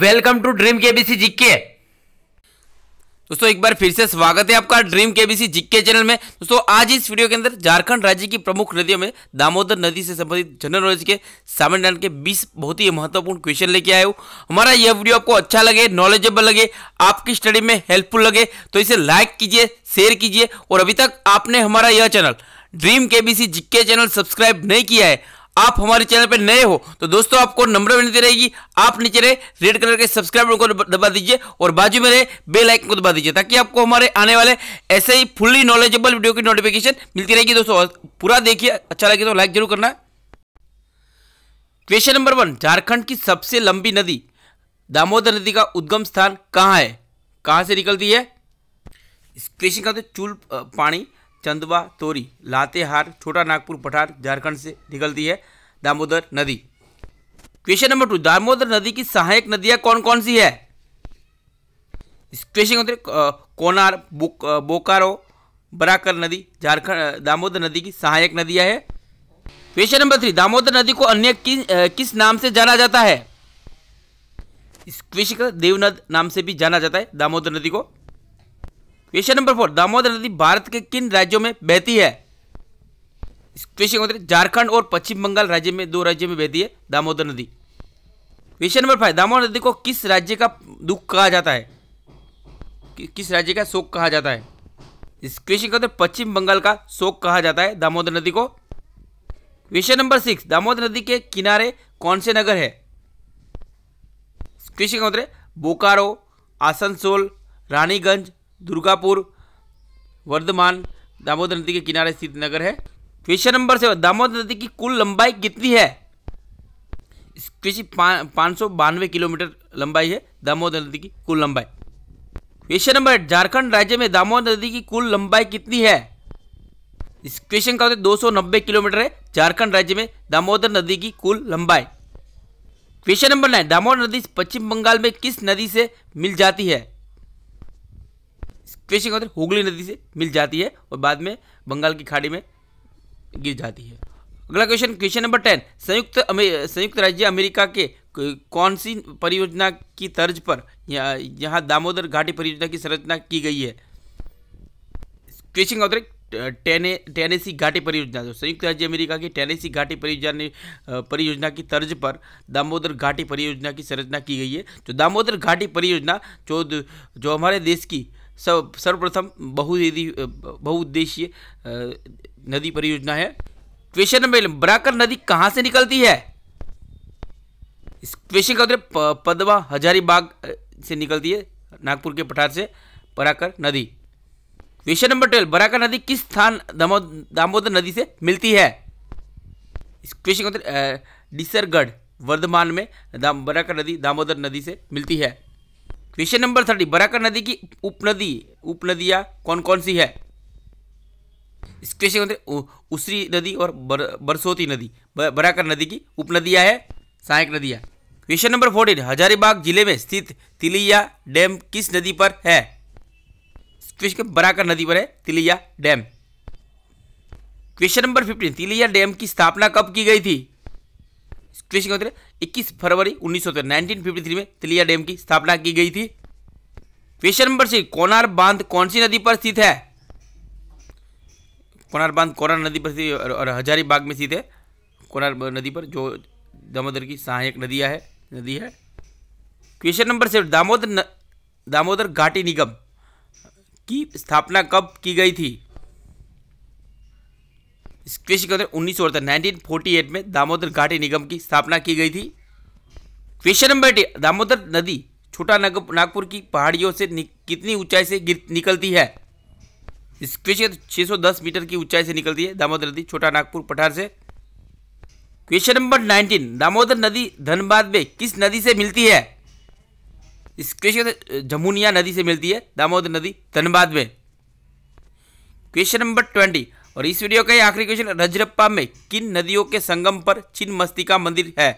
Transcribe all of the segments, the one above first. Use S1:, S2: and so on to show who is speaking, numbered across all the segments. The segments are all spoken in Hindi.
S1: welcome to dream KBC GK दोस्तों एक बार फिर से स्वागत है आपका ड्रीम केबीसी जिक्के चैनल में दोस्तों आज इस वीडियो के अंदर झारखंड राज्य की प्रमुख नदियों में दामोदर नदी से संबंधित जनरल नॉलेज के सामान्य के 20 बहुत ही महत्वपूर्ण क्वेश्चन लेके आए हूँ हमारा यह वीडियो आपको अच्छा लगे नॉलेजेबल लगे आपकी स्टडी में हेल्पफुल लगे तो इसे लाइक कीजिए शेयर कीजिए और अभी तक आपने हमारा यह channel dream KBC GK channel subscribe नहीं किया है आप हमारे चैनल पर नए हो तो दोस्तों आपको नंबर विनती रहेगी आप नीचे रहे रेड कलर के सब्सक्राइब को दबा दीजिए और बाजू में रहे बेल आइकन को दबा दीजिए ताकि आपको हमारे आने वाले ऐसे ही फुल्ली नॉलेजेबल वीडियो की नोटिफिकेशन मिलती रहेगी दोस्तों पूरा देखिए अच्छा लगे तो लाइक जरूर करना क्वेश्चन नंबर वन झारखंड की सबसे लंबी नदी दामोदर नदी का उद्गम स्थान कहाँ है कहाँ से निकलती है इस क्वेश्चन का तो चूल पानी चंदवा तोरी लातेहार छोटा नागपुर पठार झारखंड से निकलती है दामोदर नदी क्वेश्चन नंबर टू दामोदर नदी की सहायक नदियां कौन कौन सी है क्वेश्चन नंबर कोनार बोकारो बराकर नदी झारखंड दामोदर नदी की सहायक नदियां है क्वेश्चन नंबर थ्री दामोदर नदी को अन्य कि, किस नाम से जाना जाता है इस क्वेश्चन का देवनद नाम से भी जाना जाता है दामोदर नदी को क्वेश्चन नंबर फोर दामोदर नदी भारत के किन राज्यों में बहती है क्वेश्चन होते झारखंड और पश्चिम बंगाल राज्य में दो राज्य में बहती है दामोदर नदी क्वेश्चन नंबर फाइव दामोदर नदी को किस राज्य का दुख कहा जाता है कि, किस राज्य का शोक कहा जाता है इस क्वेश्चन का पश्चिम बंगाल का शोक कहा जाता है दामोदर नदी को क्वेश्चन नंबर सिक्स दामोदर नदी के किनारे कौन से नगर है क्वेश्चन का उत्तर है बोकारो आसनसोल रानीगंज दुर्गापुर वर्धमान दामोदर नदी के किनारे स्थित नगर है क्वेश्चन नंबर सेवन दामोदर नदी की कुल लंबाई कितनी है क्वेश्चन पाँच सौ बानवे किलोमीटर लंबाई है दामोदर नदी की कुल लंबाई क्वेश्चन नंबर एट झारखंड राज्य में दामोदर नदी की कुल लंबाई कितनी है इस क्वेश्चन का दो सौ नब्बे किलोमीटर है झारखंड राज्य में दामोदर नदी की कुल लंबाई क्वेश्चन नंबर नाइन दामोदर नदी पश्चिम बंगाल में किस नदी से मिल जाती है क्वेश्चन का हुगली नदी से मिल जाती है और बाद में बंगाल की खाड़ी में गिर जाती है अगला क्वेश्चन क्वेश्चन नंबर टेन संयुक्त संयुक्त राज्य अमेरिका के कौन सी परियोजना की तर्ज पर यहाँ दामोदर घाटी परियोजना की संरचना की गई है क्वेश्चन का उत्तर टेने टेनेसी घाटी परियोजना जो तो संयुक्त राज्य अमेरिका की टेनेसी घाटी परियोजना परियोजना की तर्ज पर दामोदर घाटी परियोजना की संरचना की गई है जो तो दामोदर घाटी परियोजना जो जो हमारे देश की सब सर्वप्रथम बहुदेदी बहुउद्देशीय नदी परियोजना है क्वेश्चन नंबर बराकर नदी कहां से निकलती है इस क्वेश्चन का उत्तर पदवा हजारीबाग से निकलती है नागपुर के पठार से बराकर नदी क्वेश्चन नंबर ट्वेल्व बराकर नदी किस स्थान दामोदर नदी से मिलती है इस क्वेश्चन का उत्तर डिसरगढ़ वर्धमान में दाम बराकर नदी दामोदर नदी से मिलती है क्वेश्चन नंबर थर्टी बराकर नदी की उपनदी उपनदियां कौन कौन सी है इस क्वेश्चन उसी अंदर नदी और बर, बरसोती नदी ब, बराकर नदी की उपनदियाँ है सहायक नदियाँ क्वेश्चन नंबर फोर्टीन हजारीबाग जिले में स्थित तिलिया डैम किस नदी पर है बराकर नदी पर है Tilaiya dam question number fifteen Tilaiya dam की स्थापना कब की गई थी क्वेश्चन इक्कीस फरवरी उन्नीस सौ नाइनटीन थ्री में तिलिया डैम की स्थापना की गई थी क्वेश्चन नंबर सिक्स कोनार बांध कौन सी नदी पर स्थित है कोनार बांध कोनार नदी पर से और हजारी बाग में सीधे कोनार नदी पर जो दामोदर की सहायक नदियाँ है नदी है question number seven Damodar Damodar घाटी निगम की स्थापना कब की गई थी इस क्वेश्चन का उत्तर उन्नीस सौ नाइनटीन फोर्टी एट में दामोदर घाटी निगम की स्थापना की गई थी क्वेश्चन नंबर एट दामोदर नदी छोटा नागपुर की पहाड़ियों से कितनी ऊंचाई से निकलती है इस क्वेश्चन छः सौ दस मीटर की ऊंचाई से निकलती है दामोदर नदी छोटा नागपुर पठार से क्वेश्चन नंबर नाइनटीन दामोदर नदी धनबाद में किस नदी से मिलती है इस क्वेश्चन जमुनिया नदी से मिलती है दामोदर नदी धनबाद में क्वेश्चन नंबर ट्वेंटी और इस वीडियो का आखिरी क्वेश्चन रजरप्पा में किन नदियों के संगम पर चिन्ह मस्तिका मंदिर है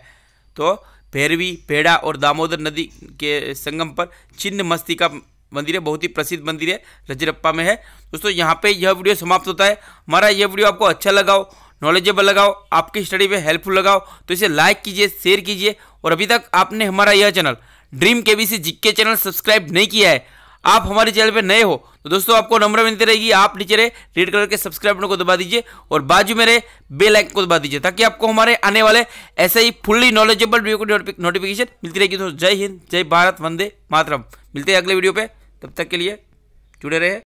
S1: तो भैरवी भेड़ा और दामोदर नदी के संगम पर चिन्ह मस्तिका मंदिर है बहुत ही प्रसिद्ध मंदिर है रजरप्पा में है दोस्तों यहाँ पे यह वीडियो समाप्त होता है हमारा यह वीडियो आपको अच्छा लगाओ नॉलेजेबल लगाओ आपकी स्टडी में हेल्पफुल लगाओ तो इसे लाइक कीजिए शेयर कीजिए और अभी तक आपने हमारा यह channel dream K B C channel subscribe नहीं किया है आप हमारे चैनल पर नए हो तो दोस्तों आपको नम्र विनती रहेगी आप नीचे रहे रेड कलर के सब्सक्राइब बटन को दबा दीजिए और बाजू में रहे बेल आइकन को दबा दीजिए ताकि आपको हमारे आने वाले ऐसे ही फुल्ली नॉलेजेबल वीडियो को नोटिफिकेशन मिलती रहेगी दोस्तों जय हिंद जय भारत वंदे मातरम मिलते हैं अगले वीडियो पर तब तक के लिए जुड़े रहे